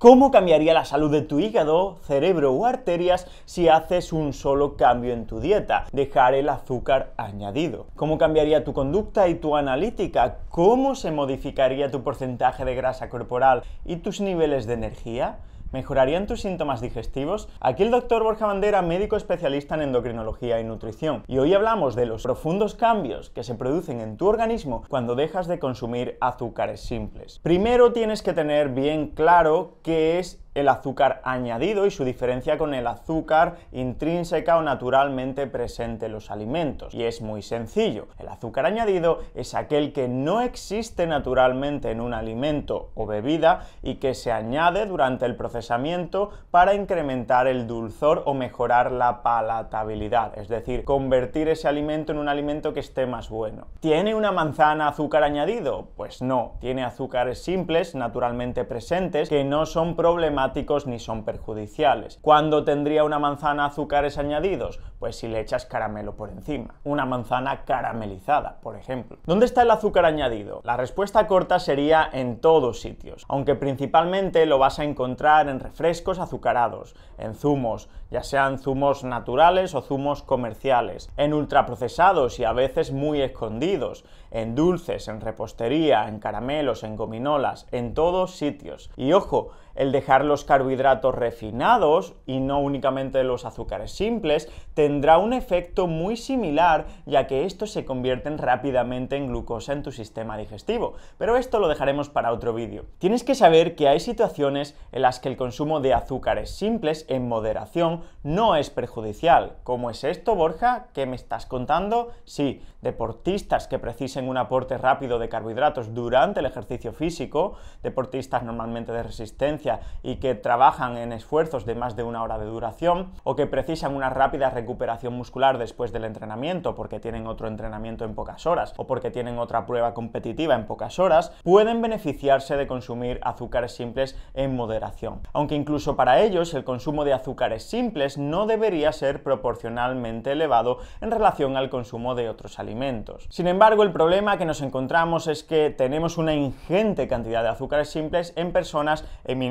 ¿Cómo cambiaría la salud de tu hígado, cerebro o arterias si haces un solo cambio en tu dieta? Dejar el azúcar añadido. ¿Cómo cambiaría tu conducta y tu analítica? ¿Cómo se modificaría tu porcentaje de grasa corporal y tus niveles de energía? ¿Mejorarían tus síntomas digestivos? Aquí el doctor Borja Bandera, médico especialista en endocrinología y nutrición. Y hoy hablamos de los profundos cambios que se producen en tu organismo cuando dejas de consumir azúcares simples. Primero tienes que tener bien claro qué es el azúcar añadido y su diferencia con el azúcar intrínseca o naturalmente presente en los alimentos. Y es muy sencillo. El azúcar añadido es aquel que no existe naturalmente en un alimento o bebida y que se añade durante el procesamiento para incrementar el dulzor o mejorar la palatabilidad, es decir, convertir ese alimento en un alimento que esté más bueno. ¿Tiene una manzana azúcar añadido? Pues no, tiene azúcares simples, naturalmente presentes, que no son problemas ni son perjudiciales. ¿Cuándo tendría una manzana azúcares añadidos? Pues si le echas caramelo por encima. Una manzana caramelizada, por ejemplo. ¿Dónde está el azúcar añadido? La respuesta corta sería en todos sitios, aunque principalmente lo vas a encontrar en refrescos azucarados, en zumos, ya sean zumos naturales o zumos comerciales, en ultraprocesados y a veces muy escondidos, en dulces, en repostería, en caramelos, en gominolas, en todos sitios. Y ojo, el dejar los carbohidratos refinados y no únicamente los azúcares simples, tendrá un efecto muy similar ya que estos se convierten rápidamente en glucosa en tu sistema digestivo. Pero esto lo dejaremos para otro vídeo. Tienes que saber que hay situaciones en las que el consumo de azúcares simples en moderación no es perjudicial. ¿Cómo es esto, Borja? ¿Qué me estás contando? Sí, deportistas que precisen un aporte rápido de carbohidratos durante el ejercicio físico, deportistas normalmente de resistencia, y que trabajan en esfuerzos de más de una hora de duración o que precisan una rápida recuperación muscular después del entrenamiento porque tienen otro entrenamiento en pocas horas o porque tienen otra prueba competitiva en pocas horas, pueden beneficiarse de consumir azúcares simples en moderación. Aunque incluso para ellos el consumo de azúcares simples no debería ser proporcionalmente elevado en relación al consumo de otros alimentos. Sin embargo, el problema que nos encontramos es que tenemos una ingente cantidad de azúcares simples en personas en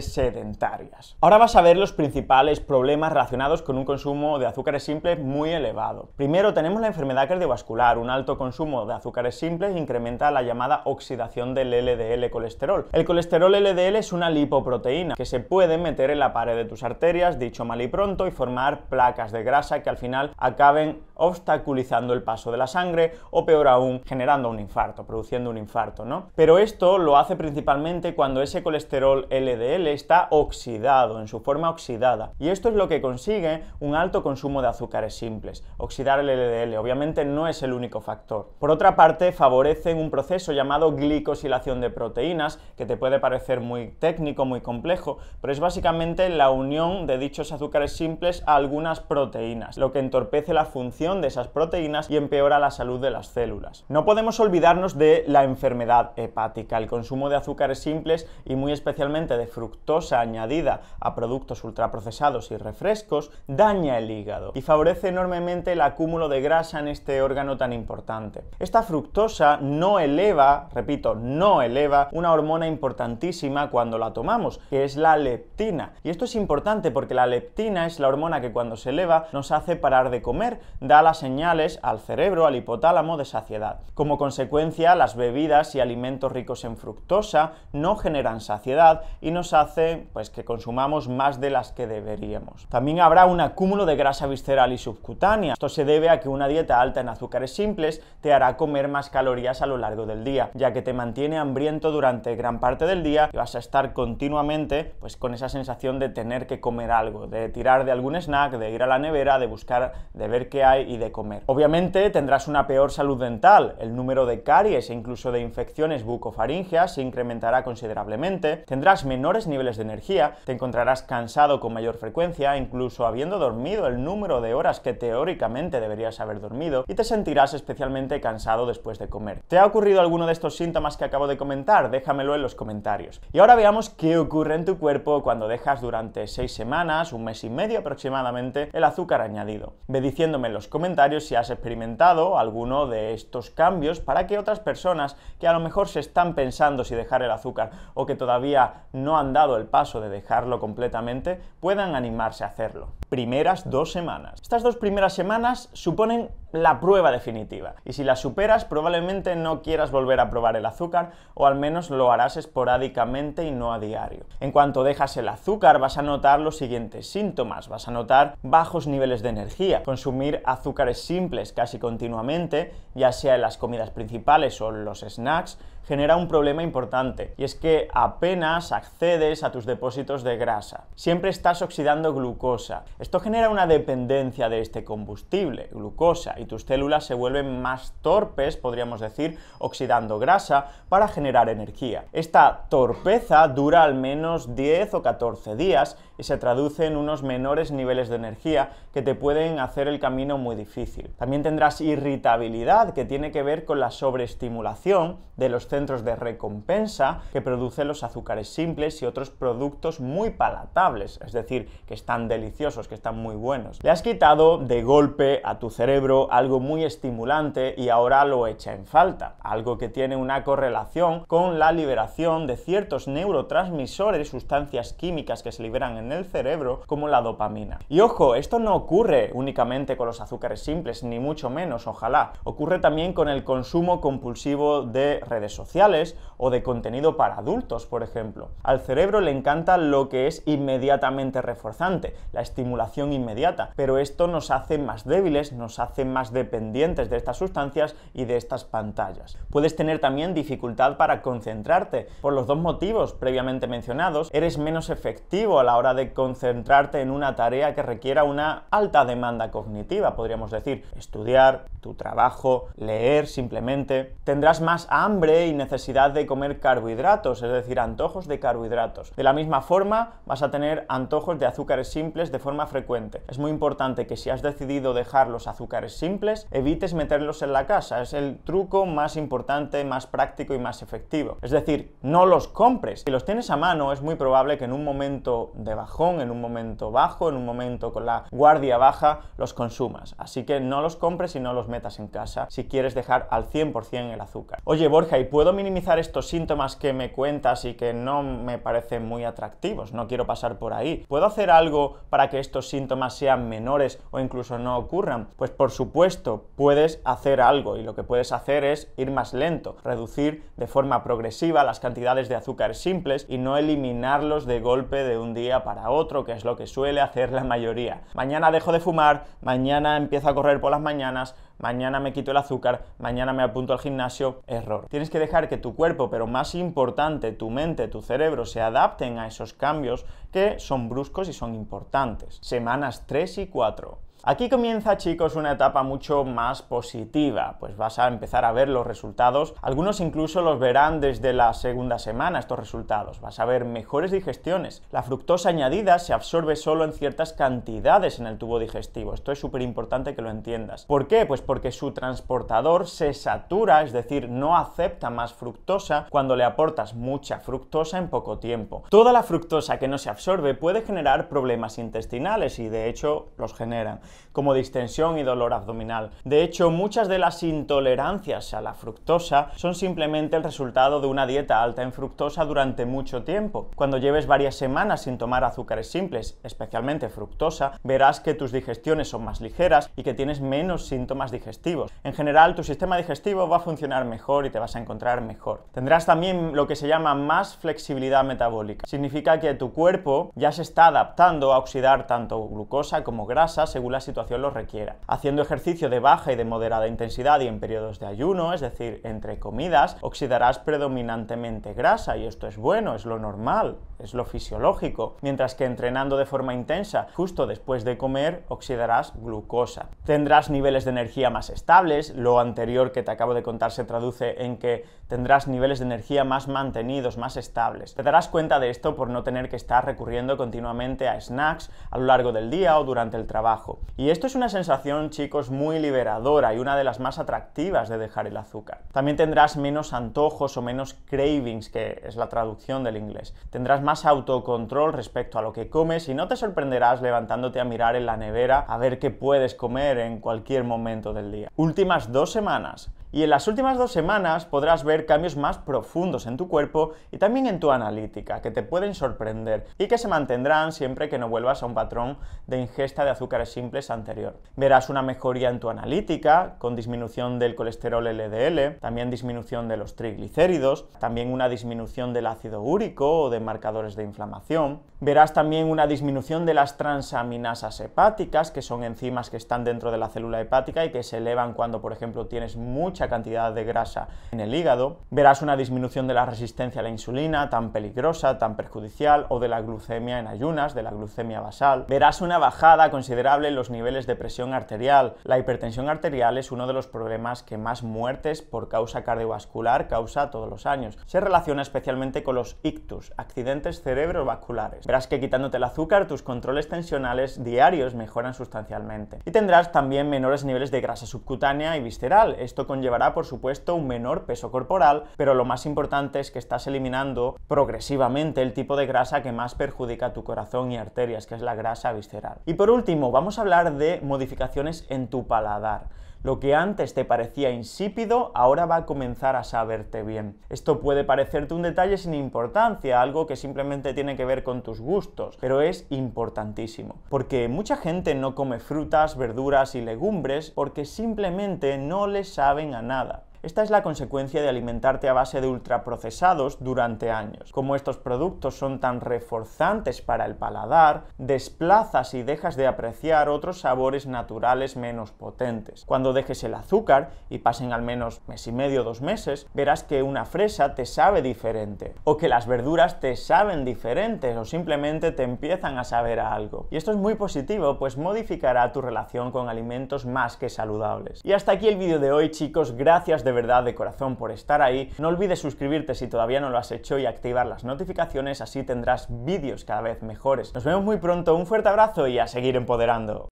sedentarias. Ahora vas a ver los principales problemas relacionados con un consumo de azúcares simples muy elevado. Primero tenemos la enfermedad cardiovascular. Un alto consumo de azúcares simples incrementa la llamada oxidación del LDL colesterol. El colesterol LDL es una lipoproteína que se puede meter en la pared de tus arterias, dicho mal y pronto, y formar placas de grasa que al final acaben obstaculizando el paso de la sangre o peor aún, generando un infarto, produciendo un infarto, ¿no? Pero esto lo hace principalmente cuando ese colesterol LDL está oxidado, en su forma oxidada. Y esto es lo que consigue un alto consumo de azúcares simples, oxidar el LDL. Obviamente no es el único factor. Por otra parte, favorecen un proceso llamado glicosilación de proteínas, que te puede parecer muy técnico, muy complejo, pero es básicamente la unión de dichos azúcares simples a algunas proteínas, lo que entorpece la función de esas proteínas y empeora la salud de las células. No podemos olvidarnos de la enfermedad hepática, el consumo de azúcares simples y muy especialmente de fructosa añadida a productos ultraprocesados y refrescos daña el hígado y favorece enormemente el acúmulo de grasa en este órgano tan importante. Esta fructosa no eleva, repito, no eleva una hormona importantísima cuando la tomamos, que es la leptina. Y esto es importante porque la leptina es la hormona que cuando se eleva nos hace parar de comer, da las señales al cerebro, al hipotálamo de saciedad. Como consecuencia, las bebidas y alimentos ricos en fructosa no generan saciedad y nos hace pues, que consumamos más de las que deberíamos. También habrá un acúmulo de grasa visceral y subcutánea. Esto se debe a que una dieta alta en azúcares simples te hará comer más calorías a lo largo del día, ya que te mantiene hambriento durante gran parte del día y vas a estar continuamente pues, con esa sensación de tener que comer algo, de tirar de algún snack, de ir a la nevera, de buscar, de ver qué hay y de comer. Obviamente tendrás una peor salud dental, el número de caries e incluso de infecciones bucofaringeas se incrementará considerablemente, tendrás menores niveles de energía, te encontrarás cansado con mayor frecuencia, incluso habiendo dormido el número de horas que teóricamente deberías haber dormido, y te sentirás especialmente cansado después de comer. ¿Te ha ocurrido alguno de estos síntomas que acabo de comentar? Déjamelo en los comentarios. Y ahora veamos qué ocurre en tu cuerpo cuando dejas durante 6 semanas, un mes y medio aproximadamente, el azúcar añadido. Ve diciéndome en los comentarios si has experimentado alguno de estos cambios para que otras personas que a lo mejor se están pensando si dejar el azúcar o que todavía no han dado el paso de dejarlo completamente, puedan animarse a hacerlo. Primeras dos semanas. Estas dos primeras semanas suponen la prueba definitiva. Y si las superas, probablemente no quieras volver a probar el azúcar, o al menos lo harás esporádicamente y no a diario. En cuanto dejas el azúcar, vas a notar los siguientes síntomas. Vas a notar bajos niveles de energía, consumir azúcares simples casi continuamente, ya sea en las comidas principales o los snacks, genera un problema importante, y es que apenas accedes a tus depósitos de grasa. Siempre estás oxidando glucosa. Esto genera una dependencia de este combustible, glucosa, y tus células se vuelven más torpes, podríamos decir, oxidando grasa para generar energía. Esta torpeza dura al menos 10 o 14 días y se traduce en unos menores niveles de energía que te pueden hacer el camino muy difícil. También tendrás irritabilidad que tiene que ver con la sobreestimulación de los centros de recompensa que producen los azúcares simples y otros productos muy palatables, es decir, que están deliciosos, que están muy buenos. Le has quitado de golpe a tu cerebro algo muy estimulante y ahora lo echa en falta, algo que tiene una correlación con la liberación de ciertos neurotransmisores, sustancias químicas que se liberan en el cerebro, como la dopamina. Y ojo, esto no ocurre únicamente con los azúcares simples, ni mucho menos, ojalá. Ocurre también con el consumo compulsivo de redes sociales o de contenido para adultos, por ejemplo. Al cerebro le encanta lo que es inmediatamente reforzante, la estimulación inmediata, pero esto nos hace más débiles, nos hace más dependientes de estas sustancias y de estas pantallas. Puedes tener también dificultad para concentrarte. Por los dos motivos previamente mencionados, eres menos efectivo a la hora de concentrarte en una tarea que requiera una alta demanda cognitiva, podríamos decir, estudiar, tu trabajo, leer simplemente. Tendrás más hambre necesidad de comer carbohidratos, es decir, antojos de carbohidratos. De la misma forma, vas a tener antojos de azúcares simples de forma frecuente. Es muy importante que si has decidido dejar los azúcares simples, evites meterlos en la casa. Es el truco más importante, más práctico y más efectivo. Es decir, no los compres. Si los tienes a mano, es muy probable que en un momento de bajón, en un momento bajo, en un momento con la guardia baja, los consumas. Así que no los compres y no los metas en casa si quieres dejar al 100% el azúcar. Oye, Borja, ¿y puedes puedo minimizar estos síntomas que me cuentas y que no me parecen muy atractivos, no quiero pasar por ahí. ¿Puedo hacer algo para que estos síntomas sean menores o incluso no ocurran? Pues por supuesto, puedes hacer algo y lo que puedes hacer es ir más lento, reducir de forma progresiva las cantidades de azúcares simples y no eliminarlos de golpe de un día para otro, que es lo que suele hacer la mayoría. Mañana dejo de fumar, mañana empiezo a correr por las mañanas, mañana me quito el azúcar, mañana me apunto al gimnasio, error. Tienes que dejar que tu cuerpo, pero más importante, tu mente, tu cerebro, se adapten a esos cambios que son bruscos y son importantes. Semanas 3 y 4 Aquí comienza, chicos, una etapa mucho más positiva, pues vas a empezar a ver los resultados. Algunos incluso los verán desde la segunda semana, estos resultados. Vas a ver mejores digestiones. La fructosa añadida se absorbe solo en ciertas cantidades en el tubo digestivo. Esto es súper importante que lo entiendas. ¿Por qué? Pues porque su transportador se satura, es decir, no acepta más fructosa cuando le aportas mucha fructosa en poco tiempo. Toda la fructosa que no se absorbe puede generar problemas intestinales y de hecho los generan como distensión y dolor abdominal. De hecho, muchas de las intolerancias a la fructosa son simplemente el resultado de una dieta alta en fructosa durante mucho tiempo. Cuando lleves varias semanas sin tomar azúcares simples, especialmente fructosa, verás que tus digestiones son más ligeras y que tienes menos síntomas digestivos. En general, tu sistema digestivo va a funcionar mejor y te vas a encontrar mejor. Tendrás también lo que se llama más flexibilidad metabólica. Significa que tu cuerpo ya se está adaptando a oxidar tanto glucosa como grasa según las la situación lo requiera. Haciendo ejercicio de baja y de moderada intensidad y en periodos de ayuno, es decir, entre comidas, oxidarás predominantemente grasa y esto es bueno, es lo normal, es lo fisiológico, mientras que entrenando de forma intensa justo después de comer oxidarás glucosa. Tendrás niveles de energía más estables, lo anterior que te acabo de contar se traduce en que tendrás niveles de energía más mantenidos, más estables. Te darás cuenta de esto por no tener que estar recurriendo continuamente a snacks a lo largo del día o durante el trabajo. Y esto es una sensación, chicos, muy liberadora y una de las más atractivas de dejar el azúcar. También tendrás menos antojos o menos cravings, que es la traducción del inglés. Tendrás más autocontrol respecto a lo que comes y no te sorprenderás levantándote a mirar en la nevera a ver qué puedes comer en cualquier momento del día. Últimas dos semanas y en las últimas dos semanas podrás ver cambios más profundos en tu cuerpo y también en tu analítica, que te pueden sorprender y que se mantendrán siempre que no vuelvas a un patrón de ingesta de azúcares simples anterior. Verás una mejoría en tu analítica, con disminución del colesterol LDL, también disminución de los triglicéridos, también una disminución del ácido úrico o de marcadores de inflamación. Verás también una disminución de las transaminasas hepáticas, que son enzimas que están dentro de la célula hepática y que se elevan cuando, por ejemplo, tienes mucha cantidad de grasa en el hígado, verás una disminución de la resistencia a la insulina tan peligrosa, tan perjudicial, o de la glucemia en ayunas, de la glucemia basal, verás una bajada considerable en los niveles de presión arterial. La hipertensión arterial es uno de los problemas que más muertes por causa cardiovascular causa todos los años. Se relaciona especialmente con los ictus, accidentes cerebrovasculares. Verás que quitándote el azúcar, tus controles tensionales diarios mejoran sustancialmente. Y tendrás también menores niveles de grasa subcutánea y visceral. Esto conlleva llevará, por supuesto, un menor peso corporal, pero lo más importante es que estás eliminando progresivamente el tipo de grasa que más perjudica tu corazón y arterias, que es la grasa visceral. Y por último, vamos a hablar de modificaciones en tu paladar. Lo que antes te parecía insípido, ahora va a comenzar a saberte bien. Esto puede parecerte un detalle sin importancia, algo que simplemente tiene que ver con tus gustos, pero es importantísimo. Porque mucha gente no come frutas, verduras y legumbres porque simplemente no le saben a nada. Esta es la consecuencia de alimentarte a base de ultraprocesados durante años. Como estos productos son tan reforzantes para el paladar, desplazas y dejas de apreciar otros sabores naturales menos potentes. Cuando dejes el azúcar y pasen al menos mes y medio, dos meses, verás que una fresa te sabe diferente, o que las verduras te saben diferentes, o simplemente te empiezan a saber a algo. Y esto es muy positivo, pues modificará tu relación con alimentos más que saludables. Y hasta aquí el vídeo de hoy, chicos. Gracias de verdad, de corazón, por estar ahí. No olvides suscribirte si todavía no lo has hecho y activar las notificaciones, así tendrás vídeos cada vez mejores. Nos vemos muy pronto, un fuerte abrazo y a seguir empoderando.